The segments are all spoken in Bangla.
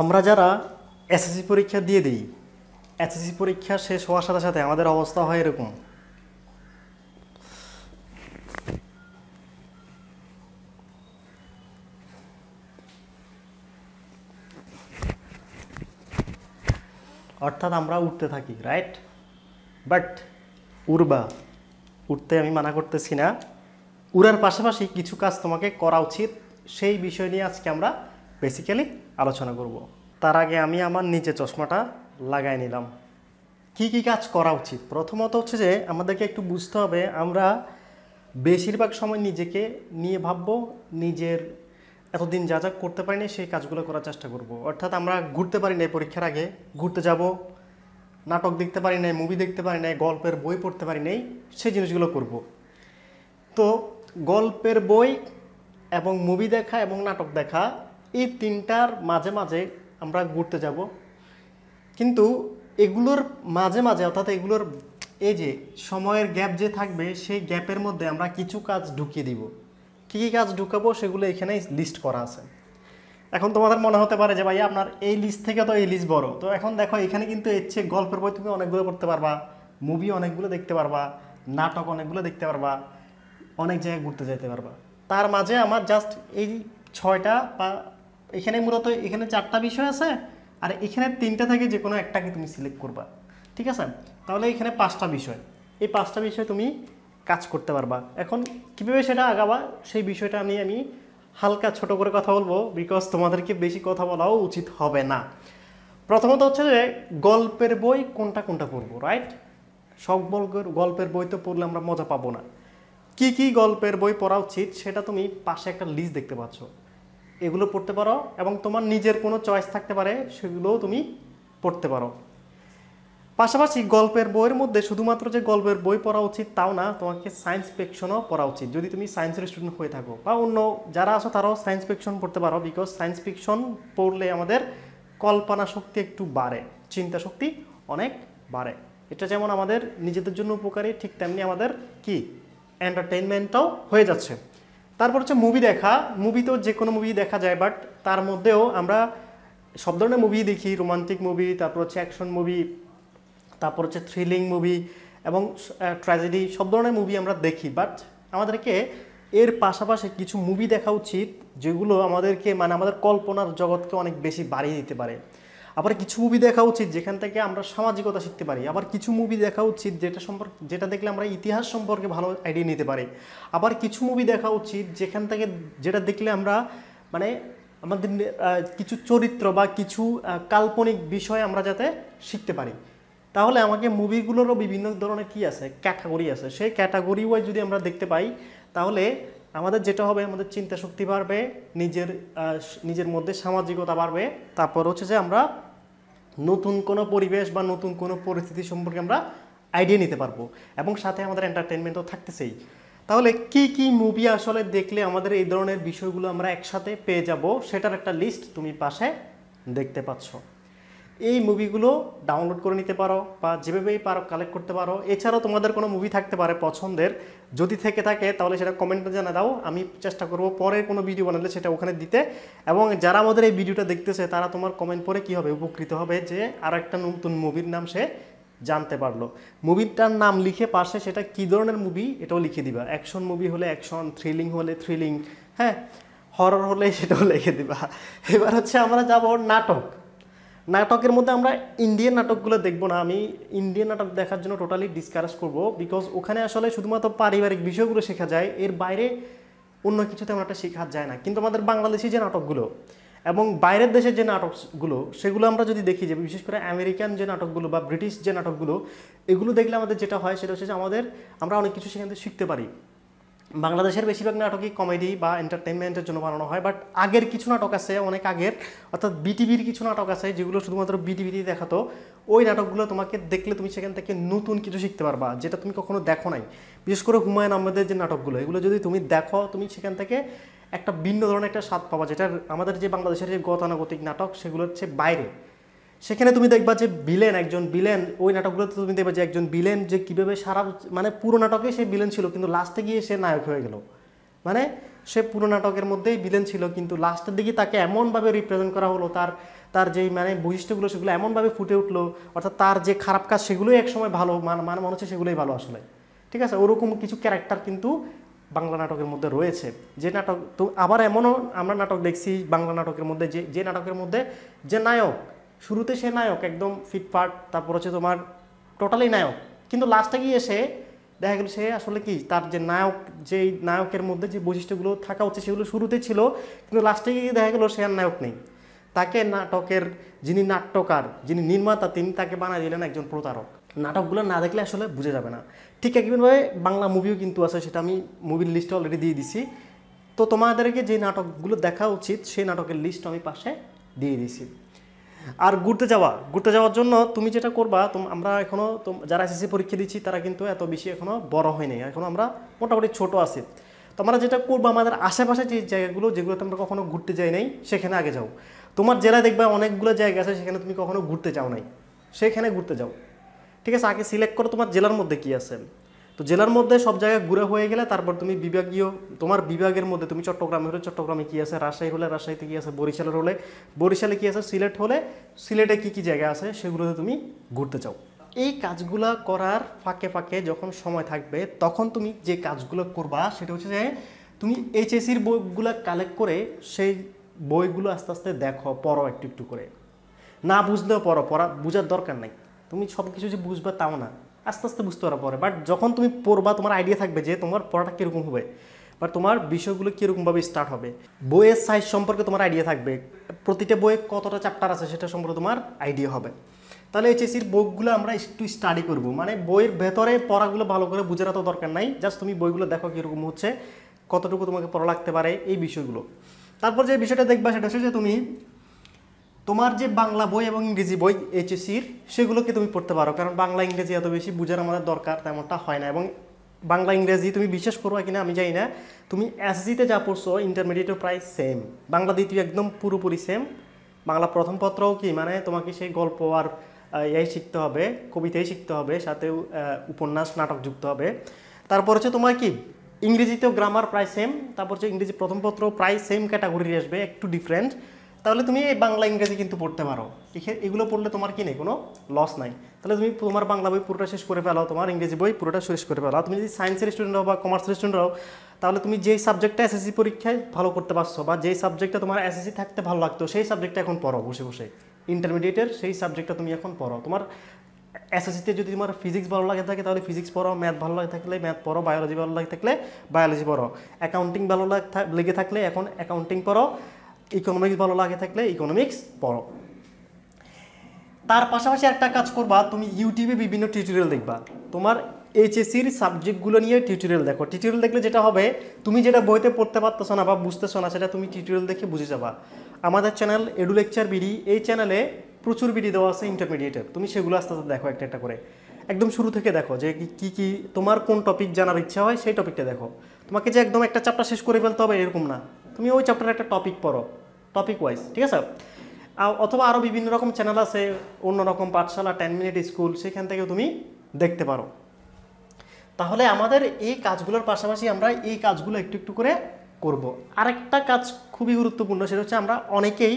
আমরা যারা এসএসসি পরীক্ষা দিয়ে দিই এসএসসি পরীক্ষা শেষ হওয়ার সাথে সাথে আমাদের অবস্থা হয় এরকম অর্থাৎ আমরা উঠতে থাকি রাইট বাট উড়বা উঠতে আমি মানা করতেছি না উড়ার পাশাপাশি কিছু কাজ তোমাকে করা উচিত সেই বিষয় নিয়ে আজকে আমরা বেসিক্যালি আলোচনা করব। তার আগে আমি আমার নিচে চশমাটা লাগাই নিলাম কি কি কাজ করা উচিত প্রথমত হচ্ছে যে আমাদেরকে একটু বুঝতে হবে আমরা বেশিরভাগ সময় নিজেকে নিয়ে ভাববো নিজের এতদিন যা যা করতে পারিনি সেই কাজগুলো করার চেষ্টা করব। অর্থাৎ আমরা ঘুরতে পারি নাই পরীক্ষার আগে ঘুরতে যাব নাটক দেখতে পারি নাই মুভি দেখতে পারি নাই গল্পের বই পড়তে পারি নাই সেই জিনিসগুলো করব। তো গল্পের বই এবং মুভি দেখা এবং নাটক দেখা এই তিনটার মাঝে মাঝে আমরা ঘুরতে যাব কিন্তু এগুলোর মাঝে মাঝে অর্থাৎ এগুলোর এই যে সময়ের গ্যাপ যে থাকবে সেই গ্যাপের মধ্যে আমরা কিছু কাজ ঢুকিয়ে দিব কী কী কাজ ঢুকাবো সেগুলো এখানে লিস্ট করা আছে এখন তোমাদের মনে হতে পারে যে ভাই আপনার এই লিস্ট থেকে তো এই লিস্ট বড় তো এখন দেখো এখানে কিন্তু এর চেয়ে গল্পের বই তুমি অনেকগুলো পড়তে পারবা মুভি অনেকগুলো দেখতে পারবা নাটক অনেকগুলো দেখতে পারবা অনেক জায়গায় ঘুরতে যেতে পারবা তার মাঝে আমার জাস্ট এই ছয়টা বা এখানে মূলত এখানে চারটা বিষয় আছে আর এখানে তিনটা থেকে যে কোনো একটাকে তুমি সিলেক্ট করবা ঠিক আছে তাহলে এখানে পাঁচটা বিষয় এই পাঁচটা বিষয় তুমি কাজ করতে পারবা এখন কীভাবে সেটা আগাবা সেই বিষয়টা আমি আমি হালকা ছোট করে কথা বলবো বিকজ তোমাদেরকে বেশি কথা বলাও উচিত হবে না প্রথমত হচ্ছে যে গল্পের বই কোনটা কোনটা পড়বো রাইট সব গল্পের বই তো পড়লে আমরা মজা পাবো না কি কি গল্পের বই পড়া উচিত সেটা তুমি পাশে একটা লিস্ট দেখতে পাচ্ছ এগুলো পড়তে পারো এবং তোমার নিজের কোনো চয়েস থাকতে পারে সেগুলোও তুমি পড়তে পারো পাশাপাশি গল্পের বইয়ের মধ্যে শুধুমাত্র যে গল্পের বই পড়া উচিত তাও না তোমাকে সায়েন্স ফিকশনও পড়া উচিত যদি তুমি সায়েন্সের স্টুডেন্ট হয়ে থাকো বা অন্য যারা আছো তারাও সায়েন্স ফিকশন পড়তে পারো বিকজ সায়েন্স ফিকশন পড়লে আমাদের কল্পনা শক্তি একটু বাড়ে চিন্তা শক্তি অনেক বাড়ে এটা যেমন আমাদের নিজেদের জন্য উপকারী ঠিক তেমনি আমাদের কি এন্টারটেনমেন্টটাও হয়ে যাচ্ছে তারপর হচ্ছে মুভি দেখা মুভি তো যে কোনো মুভি দেখা যায় বাট তার মধ্যেও আমরা সব ধরনের মুভি দেখি রোমান্টিক মুভি তারপর হচ্ছে অ্যাকশন মুভি তারপর হচ্ছে থ্রিলিং মুভি এবং ট্র্যাজেডি সব ধরনের মুভি আমরা দেখি বাট আমাদেরকে এর পাশাপাশি কিছু মুভি দেখা উচিত যেগুলো আমাদেরকে মানে আমাদের কল্পনার জগৎকে অনেক বেশি বাড়িয়ে দিতে পারে আবার কিছু মুভি দেখা উচিত যেখান থেকে আমরা সামাজিকতা শিখতে পারি আবার কিছু মুভি দেখা উচিত যেটা সম্পর্কে যেটা দেখলে আমরা ইতিহাস সম্পর্কে ভালো আইডিয়া নিতে পারি আবার কিছু মুভি দেখা উচিত যেখান থেকে যেটা দেখলে আমরা মানে আমাদের কিছু চরিত্র বা কিছু কাল্পনিক বিষয় আমরা যাতে শিখতে পারি তাহলে আমাকে মুভিগুলোরও বিভিন্ন ধরনের কি আছে ক্যাটাগরি আছে সেই ক্যাটাগরি ওয়াইজ যদি আমরা দেখতে পাই তাহলে আমাদের যেটা হবে আমাদের চিন্তা শক্তি বাড়বে নিজের নিজের মধ্যে সামাজিকতা বাড়বে তারপর হচ্ছে যে আমরা নতুন কোনো পরিবেশ বা নতুন কোনো পরিস্থিতি সম্পর্কে আমরা আইডিয়া নিতে পারবো এবং সাথে আমাদের এন্টারটেনমেন্টও থাকতেছেই তাহলে কি কি মুভি আসলে দেখলে আমাদের এই ধরনের বিষয়গুলো আমরা একসাথে পেয়ে যাব সেটার একটা লিস্ট তুমি পাশে দেখতে পাচ্ছ এই মুভিগুলো ডাউনলোড করে নিতে পারো বা যেভাবেই পারো কালেক্ট করতে পারো এছাড়াও তোমাদের কোনো মুভি থাকতে পারে পছন্দের যদি থেকে থাকে তাহলে সেটা কমেন্টে জানা দাও আমি চেষ্টা করব পরে কোনো ভিডিও বানালে সেটা ওখানে দিতে এবং যারা আমাদের এই ভিডিওটা দেখতেছে তারা তোমার কমেন্ট পরে কী হবে উপকৃত হবে যে আর একটা নতুন মুভির নাম সে জানতে পারলো মুভিটার নাম লিখে পাশে সেটা কী ধরনের মুভি এটাও লিখে দিবা অ্যাকশন মুভি হলে অ্যাকশন থ্রিলিং হলে থ্রিলিং হ্যাঁ হরর হলে সেটাও লিখে দিবা এবার হচ্ছে আমরা যাব নাটক নাটকের মধ্যে আমরা ইন্ডিয়ান নাটকগুলো দেখবো না আমি ইন্ডিয়ান নাটক দেখার জন্য টোটালি ডিসকারেজ করব বিকজ ওখানে আসলে শুধুমাত্র পারিবারিক বিষয়গুলো শেখা যায় এর বাইরে অন্য কিছুতে আমরা একটা শেখা যায় না কিন্তু আমাদের বাংলাদেশি যে নাটকগুলো এবং বাইরের দেশের যে নাটকগুলো সেগুলো আমরা যদি দেখি যে বিশেষ করে আমেরিকান যে নাটকগুলো বা ব্রিটিশ যে নাটকগুলো এগুলো দেখলে আমাদের যেটা হয় সেটা হচ্ছে যে আমাদের আমরা অনেক কিছু সেখান থেকে শিখতে পারি বাংলাদেশের বেশিরভাগ নাটকই কমেডি বা এন্টারটেনমেন্টের জন্য বানানো হয় বাট আগের কিছু নাটক আছে অনেক আগের অর্থাৎ বিটিভির কিছু নাটক আছে যেগুলো শুধুমাত্র বিটিভিতে দেখাতো ওই নাটকগুলো তোমাকে দেখলে তুমি সেখান থেকে নতুন কিছু শিখতে পারবা যেটা তুমি কখনো দেখো নাই বিশেষ করে হুমায়ুন আহমেদের যে নাটকগুলো এগুলো যদি তুমি দেখো তুমি সেখান থেকে একটা ভিন্ন ধরনের একটা স্বাদ পাবা যেটা আমাদের যে বাংলাদেশের যে গতানুগতিক নাটক সেগুলো হচ্ছে বাইরে সেখানে তুমি দেখবা যে বিলেন একজন বিলেন ওই নাটকগুলোতে তুমি দেখবা যে একজন বিলেন যে কীভাবে সারা মানে পুরো নাটকে সে বিলেন ছিল কিন্তু লাস্টে গিয়ে সে নায়ক হয়ে গেল মানে সে পুরো নাটকের মধ্যেই বিলেন ছিল কিন্তু লাস্টের দিকে তাকে এমনভাবে রিপ্রেজেন্ট করা হলো তার তার যেই মানে বৈশিষ্ট্যগুলো সেগুলো এমনভাবে ফুটে উঠলো অর্থাৎ তার যে খারাপ কাজ সেগুলোই একসময় ভালো মানে, মানে মনে হচ্ছে সেগুলোই ভালো আসলে ঠিক আছে ওরকম কিছু ক্যারেক্টার কিন্তু বাংলা নাটকের মধ্যে রয়েছে যে নাটক তো আবার এমনও আমরা নাটক দেখছি বাংলা নাটকের মধ্যে যে যে নাটকের মধ্যে যে নায়ক শুরুতে সে নায়ক একদম ফিটফাট তারপর হচ্ছে তোমার টোটালি নায়ক কিন্তু লাস্টে গিয়ে সে দেখা গেল সে আসলে কি তার যে নায়ক যে নায়কের মধ্যে যে বৈশিষ্ট্যগুলো থাকা উচিত সেগুলো শুরুতে ছিল কিন্তু লাস্টে গিয়ে দেখা গেল সে আর নায়ক নেই তাকে নাটকের যিনি নাট্যকার যিনি নির্মাতা তিনি তাকে বানিয়ে দিলেন একজন প্রতারক নাটকগুলো না দেখলে আসলে বুঝে যাবে না ঠিক একইভাবে বাংলা মুভিও কিন্তু আছে সেটা আমি মুভির লিস্টে অলরেডি দিয়ে দিছি তো তোমাদেরকে যে নাটকগুলো দেখা উচিত সেই নাটকের লিস্ট আমি পাশে দিয়ে দিয়েছি আর ঘুরতে যাওয়া ঘুরতে যাওয়ার জন্য তুমি যেটা করবা আমরা এখনও যারা এসএসসি পরীক্ষা দিচ্ছি তারা কিন্তু এত বেশি এখনও বড় হয়নি এখন আমরা মোটামুটি ছোট আছি তোমরা যেটা করবো আমাদের আশেপাশে যে জায়গাগুলো যেগুলোতে আমরা কখনো ঘুরতে যাই নাই সেখানে আগে যাও তোমার জেলায় দেখবে অনেকগুলো জায়গা আছে সেখানে তুমি কখনো ঘুরতে যাও নাই সেখানে ঘুরতে যাও ঠিক আছে আগে সিলেক্ট করো তোমার জেলার মধ্যে কী আছে তো জেলার মধ্যে সব জায়গায় ঘুরে হয়ে গেলে তারপর তুমি বিভাগীয় তোমার বিভাগের মধ্যে তুমি চট্টগ্রামে হলে চট্টগ্রামে কী আছে রাজশাহী হলে রাজশাহীতে কী আছে বরিশালের হলে বরিশালে কী আছে সিলেট হলে সিলেটে কী কী জায়গা আছে সেগুলোতে তুমি ঘুরতে চাও এই কাজগুলো করার ফাঁকে ফাঁকে যখন সময় থাকবে তখন তুমি যে কাজগুলো করবা সেটা হচ্ছে যে তুমি এইচএসির বইগুলো কালেক্ট করে সেই বইগুলো আস্তে আস্তে দেখো পড়ো একটু একটু করে না বুঝলেও পড়ো পড়া বোঝার দরকার নাই তুমি সব কিছু যে বুঝবে তাও না আস্তে আস্তে বুঝতে পারা পরে বাট যখন তুমি পড়বা তোমার আইডিয়া থাকবে যে তোমার পড়াটা কীরকম হবে বা তোমার বিষয়গুলো কীরকমভাবে স্টার্ট হবে বইয়ের সাইজ সম্পর্কে তোমার আইডিয়া থাকবে প্রতিটা বইয়ে কতটা চ্যাপ্টার আছে সেটা সম্পর্কে তোমার আইডিয়া হবে তাহলে এইচএসির বইগুলো আমরা একটু স্টাডি করব মানে বইয়ের ভেতরে পড়াগুলো ভালো করে বুঝে রাখা দরকার নাই জাস্ট তুমি বইগুলো দেখো কীরকম হচ্ছে কতটুকু তোমাকে পড়া লাগতে পারে এই বিষয়গুলো তারপর যে বিষয়টা দেখবা সেটা হচ্ছে যে তুমি তোমার যে বাংলা বই এবং ইংরেজি বই এইচএসির সেগুলোকে তুমি পড়তে পারো কারণ বাংলা ইংরেজি এত বেশি বোঝার আমাদের দরকার তেমনটা হয় না এবং বাংলা ইংরেজি তুমি বিশ্বাস করবা কিনা আমি জানি না তুমি এসএসিতে যা পড়ছো ইন্টারমিডিয়েটও প্রায় সেম বাংলা দ্বিতীয় একদম পুরোপুরি সেম বাংলা প্রথম পত্রও কি মানে তোমাকে সেই গল্প আর এই শিখতে হবে কবিতাই শিখতে হবে সাথে উপন্যাস নাটক যুক্ত হবে তারপর হচ্ছে তোমার কি ইংরেজিতেও গ্রামার প্রায় সেম তারপর হচ্ছে ইংরেজি প্রথম পত্র প্রায় সেম ক্যাটাগরি আসবে একটু ডিফারেন্ট তাহলে তুমি এই বাংলা ইংরেজি কিন্তু পড়তে পারো এগুলো পড়লে তোমার কি নেই কোনো লস নাই তাহলে তুমি তোমার বাংলা বই পুরোটা শেষ করে ফেলো তোমার ইংরেজি বই পুরোটা শেষ করে ফেলো তুমি যদি সায়েন্সের স্টুডেন্ট হও বা কমার্সের স্টুডেন্ট হও তাহলে তুমি যেই সাবজেক্টটা এসএসসি পরীক্ষায় ভালো করতে পারছো বা যেই সাবজেক্টটা তোমার এসএসসি থাকতে ভালো লাগতো সেই সাবজেক্টটা এখন পড়ো বসে বসে ইন্টারমিডিয়েটের সেই সাবজেক্টটা তুমি এখন পড়ো তোমার এসএসসিতে যদি তোমার ফিজিক্স ভালো লাগে থাকে তাহলে ফিজিক্স পড়ো ম্যাথ ভালো লাগে থাকলে ম্যাথ পড়ো বায়োলজি ভালো লাগে থাকলে বায়োলজি পড়ো অ্যাকাউন্টিং ভালো লাগে লেগে থাকলে এখন অ্যাকাউন্টিং পড়ো ইকোনমিক্স ভালো লাগে থাকলে ইকোনমিক্স পড়ো তার পাশাপাশি একটা কাজ করবা তুমি ইউটিউবে বিভিন্ন টিউটোরিয়াল দেখবা তোমার এইচএসির সাবজেক্টগুলো নিয়ে টিউটোরিয়াল দেখো টিউটোরিয়াল দেখলে যেটা হবে তুমি যেটা বইতে পড়তে পারতেছো না বা বুঝতেছো না সেটা তুমি টিউটোরিয়াল দেখে বুঝে যাবা আমাদের চ্যানেল এডু লেকচার বিডি এই চ্যানেলে প্রচুর বিডি দেওয়া আছে ইন্টারমিডিয়েটের তুমি সেগুলো আস্তে আস্তে দেখো একটা একটা করে একদম শুরু থেকে দেখো যে কি কি তোমার কোন টপিক জানার ইচ্ছা হয় সেই টপিকটা দেখো তোমাকে যে একদম একটা চ্যাপ্টার শেষ করে ফেলতে হবে এরকম না তুমি ওই চ্যাপ্টারে একটা টপিক পড়ো টপিক ওয়াইজ ঠিক আছে অথবা আরও বিভিন্ন রকম চ্যানেল আছে অন্য রকম পাঠশালা টেন মিনিট স্কুল সেখান থেকেও তুমি দেখতে পারো তাহলে আমাদের এই কাজগুলোর পাশাপাশি আমরা এই কাজগুলো একটু একটু করে করব। আরেকটা কাজ খুবই গুরুত্বপূর্ণ সেটা হচ্ছে আমরা অনেকেই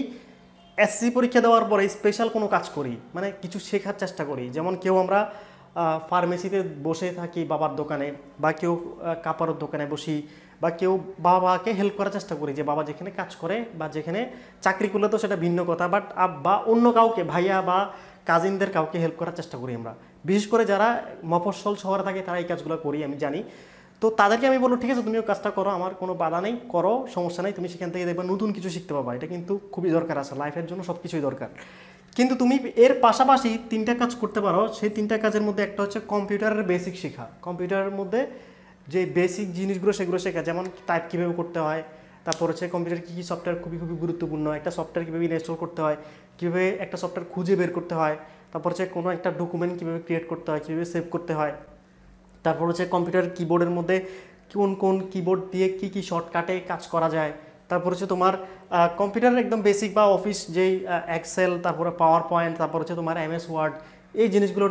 এসসি পরীক্ষা দেওয়ার পরে স্পেশাল কোনো কাজ করি মানে কিছু শেখার চেষ্টা করি যেমন কেউ আমরা ফার্মেসিতে বসে থাকি বাবার দোকানে বা কেউ কাপড়ের দোকানে বসি বা কেউ বাবাকে হেল্প করার চেষ্টা করি যে বাবা যেখানে কাজ করে বা যেখানে চাকরি করলে তো সেটা ভিন্ন কথা বাট বা অন্য কাউকে ভাইয়া বা কাজিনদের কাউকে হেল্প করার চেষ্টা করি আমরা বিশেষ করে যারা মফসল শহরে থাকে তারা এই কাজগুলো করি আমি জানি তো তাদেরকে আমি বলবো ঠিক আছে তুমিও কাজটা করো আমার কোনো বাধা নেই করো সমস্যা নেই তুমি সেখান থেকে দেখবে নতুন কিছু শিখতে পাবা এটা কিন্তু খুবই দরকার আছে লাইফের জন্য সব কিছুই দরকার কিন্তু তুমি এর পাশাপাশি তিনটা কাজ করতে পারো সেই তিনটা কাজের মধ্যে একটা হচ্ছে কম্পিউটারের বেসিক শেখা কম্পিউটারের মধ্যে যে বেসিক জিনিসগুলো সেগুলো শেখা যেমন টাইপ কীভাবে করতে হয় তারপর হচ্ছে কম্পিউটার কী কী সফটওয়্যার খুবই খুবই গুরুত্বপূর্ণ একটা সফটওয়্যার কীভাবে ইনস্টল করতে হয় কীভাবে একটা সফটওয়্যার খুঁজে বের করতে হয় তারপর হচ্ছে কোনো একটা ডকুমেন্ট কীভাবে ক্রিয়েট করতে হয় কীভাবে সেভ করতে হয় তারপর হচ্ছে কম্পিউটার কিবোর্ডের মধ্যে কোন কোন কিবোর্ড দিয়ে কী কী শর্টকাটে কাজ করা যায় তারপর হচ্ছে তোমার কম্পিউটারের একদম বেসিক বা অফিস যেই এক্সেল তারপরে পাওয়ার পয়েন্ট তারপর হচ্ছে তোমার এম এস ওয়ার্ড এই জিনিসগুলো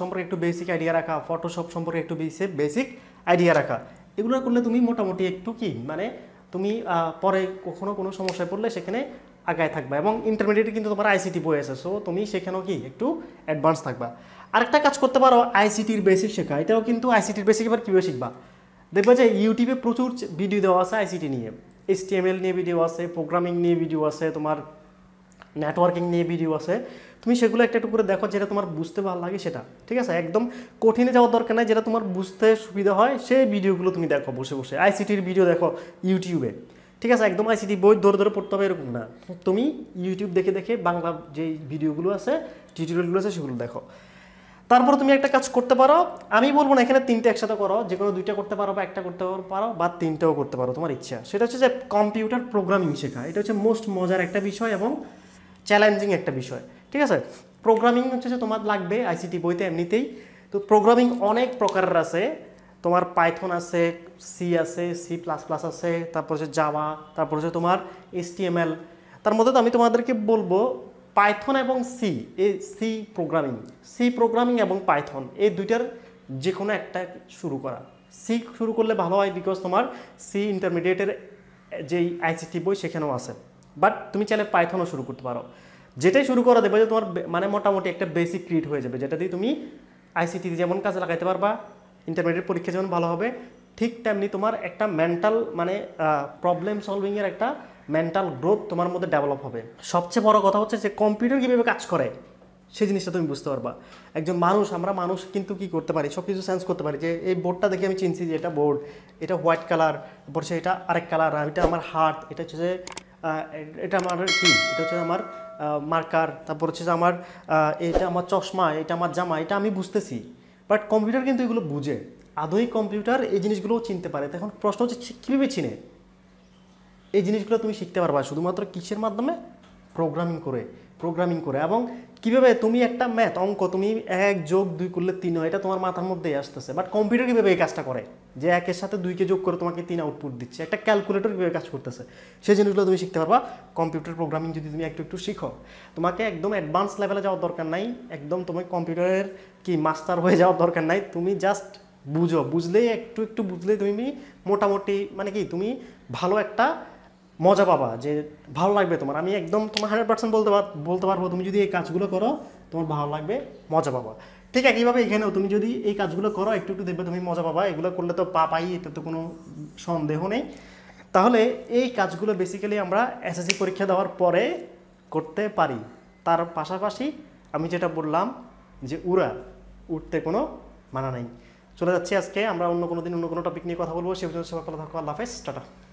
সম্পর্কে একটু বেসিক আইডিয়া রাখা ফটোশপ সম্পর্কে একটু বেসিক আইডিয়া রাখা এগুলো করলে তুমি মোটামুটি একটু কি মানে তুমি পরে কখনো কোনো সমস্যায় পড়লে সেখানে আগায় থাকবা এবং ইন্টারমিডিয়েটে কিন্তু তোমার আইসিটি বই আছে সো তুমি সেখানেও কি একটু অ্যাডভান্স থাকবা আরেকটা কাজ করতে পারো আইসিটির বেসিক শেখা এটাও কিন্তু আইসিটির বেসিক এবার কীভাবে শিখবা দেখবা যে ইউটিউবে প্রচুর ভিডিও দেওয়া আছে আইসিটি নিয়ে এইচটিএমএল নিয়ে ভিডিও আছে প্রোগ্রামিং নিয়ে ভিডিও আছে তোমার নেটওয়ার্কিং নিয়ে ভিডিও আছে তুমি সেগুলো একটা একটু করে দেখো যেটা তোমার বুঝতে ভালো লাগে সেটা ঠিক আছে একদম কঠিনে যাওয়ার দরকার নাই যেটা তোমার বুঝতে সুবিধা হয় সেই ভিডিওগুলো তুমি দেখো বসে বসে আইসিটির ভিডিও দেখো ইউটিউবে ঠিক আছে একদম আইসিটি বই ধরে ধরে পড়তে হবে এরকম না তুমি ইউটিউব দেখে দেখে বাংলা যে ভিডিওগুলো আছে টিউটোরিয়ালগুলো আছে সেগুলো দেখো তারপর তুমি একটা কাজ করতে পারো আমি বলবো না এখানে তিনটে একসাথে করো যে কোনো দুইটা করতে পারো বা একটা করতে পারো বা তিনটাও করতে পারো তোমার ইচ্ছা সেটা হচ্ছে যে কম্পিউটার প্রোগ্রামিং শেখা এটা হচ্ছে মোস্ট মজার একটা বিষয় এবং চ্যালেঞ্জিং একটা বিষয় ঠিক আছে প্রোগ্রামিং হচ্ছে যে তোমার লাগবে আইসিটি বইতে এমনিতেই তো প্রোগ্রামিং অনেক প্রকারের আছে তোমার পাইথন আছে সি আছে সি প্লাস প্লাস আছে তারপর হচ্ছে জাভা তারপর হচ্ছে তোমার এস তার মধ্যে তো আমি তোমাদেরকে বলবো পাইথন এবং সি এ সি প্রোগ্রামিং সি প্রোগ্রামিং এবং পাইথন এই দুইটার যে কোনো একটা শুরু করা সি শুরু করলে ভালো হয় বিকজ তোমার সি ইন্টারমিডিয়েটের যেই আইসিটি বই সেখানেও আছে বাট তুমি চাইলে পাইথনও শুরু করতে পারো যেটাই শুরু করা দেবে যে তোমার মানে মোটামুটি একটা বেসিক ক্রিয়েট হয়ে যাবে যেটা দিয়ে তুমি আইসিটি যেমন কাজে লাগাইতে পারবা ইন্টারমিডিয়েট পরীক্ষা যেমন ভালো হবে ঠিক তেমনি তোমার একটা মেন্টাল মানে প্রবলেম সলভিংয়ের একটা মেন্টাল গ্রোথ তোমার মধ্যে ডেভেলপ হবে সবচেয়ে বড় কথা হচ্ছে যে কম্পিউটার কীভাবে কাজ করে সেই জিনিসটা তুমি বুঝতে পারবা একজন মানুষ আমরা মানুষ কিন্তু কি করতে পারি সব কিছু সেন্স করতে পারি যে এই বোর্ডটা দেখে আমি চিনছি যে এটা বোর্ড এটা হোয়াইট কালার বলছে এটা আরেক কালার আর এটা আমার হার্ট এটা হচ্ছে যে এটা আমার কি এটা হচ্ছে আমার মার্কার তারপর হচ্ছে যে আমার এটা আমার চশমা এটা আমার জামা এটা আমি বুঝতেছি বাট কম্পিউটার কিন্তু এগুলো বুঝে আধুনিক কম্পিউটার এই জিনিসগুলোও চিনতে পারে তখন প্রশ্ন হচ্ছে কীভাবে চিনে এই জিনিসগুলো তুমি শিখতে পারবা শুধুমাত্র কিসের মাধ্যমে প্রোগ্রামিং করে প্রোগ্রামিং করে এবং কীভাবে তুমি একটা ম্যাথ অঙ্ক তুমি এক যোগ দুই করলে তিন হয় এটা তোমার মাথার মধ্যেই আসতেছে বাট কম্পিউটার কীভাবে এই কাজটা করে যে একের সাথে দুইকে যোগ করে তোমাকে তিন আউটপুট দিচ্ছে একটা ক্যালকুলেটর কীভাবে কাজ করতেছে সেই জিনিসগুলো তুমি শিখতে পারবা কম্পিউটার প্রোগ্রামিং যদি তুমি একটু একটু শিখো তোমাকে একদম অ্যাডভান্স লেভেলে যাওয়ার দরকার নাই একদম তুমি কম্পিউটারের কি মাস্টার হয়ে যাওয়ার দরকার নাই তুমি জাস্ট বুঝো বুঝলেই একটু একটু বুঝলেই তুমি মোটামুটি মানে কি তুমি ভালো একটা মজা পাবা যে ভালো লাগবে তোমার আমি একদম তোমার হান্ড্রেড পার্সেন্ট বলতে বলতে পারবো তুমি যদি এই কাজগুলো করো তোমার ভালো লাগবে মজা পাবা ঠিক একইভাবে এখানেও তুমি যদি এই কাজগুলো করো একটু একটু দেখবে তুমি মজা পাবা এগুলো করলে তো পা পাই এতে তো কোনো সন্দেহ নেই তাহলে এই কাজগুলো বেসিক্যালি আমরা এসএসসি পরীক্ষা দেওয়ার পরে করতে পারি তার পাশাপাশি আমি যেটা বললাম যে উড়া উঠতে কোনো মানা নেই চলে যাচ্ছি আজকে আমরা অন্য কোনো দিন অন্য কোনো টপিক নিয়ে কথা বলবো সেই জন্য সবাই ভালো থাকো আল্লাহ হাফেজ টাটা